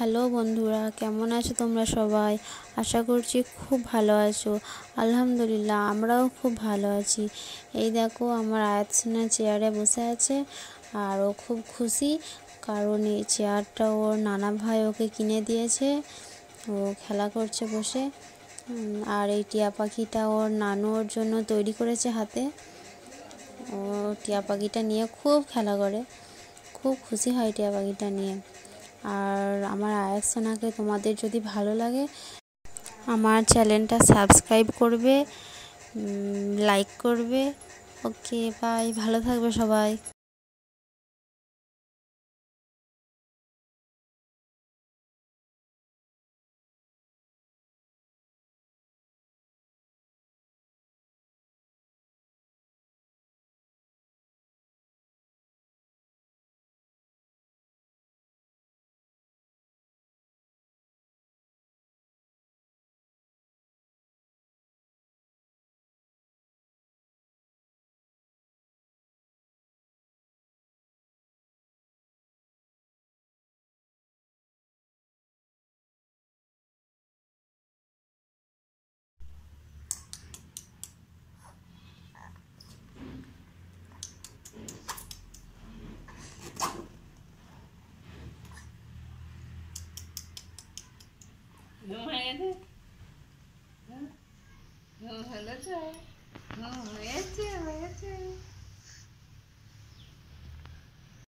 Hello বন্ধুরা কেমন আছো তোমরা সবাই আশা করছি খুব ভালো আছো আলহামদুলিল্লাহ আমরাও খুব ভালো আছি এই দেখো আমার আয়াত চেয়ারে বসে আছে আর ও খুব খুশি কারণ এই চেয়ারটা ওর নানা ভাই ওকে কিনে দিয়েছে ও খেলা করছে বসে আর এই টিয়া পাখিটা ওর নানুর জন্য তৈরি করেছে হাতে ও টিয়া পাখিটা নিয়ে খুব খেলা করে খুব খুশি হয় টিয়া পাখিটা নিয়ে আর আমার আয়াস তোমাদের যদি ভালো লাগে আমার চ্যানেলটা সাবস্ক্রাইব করবে লাইক করবে ওকে বাই ভালো থাকবে সবাই Думаєте? Ну, лече. Ну, лече, лече.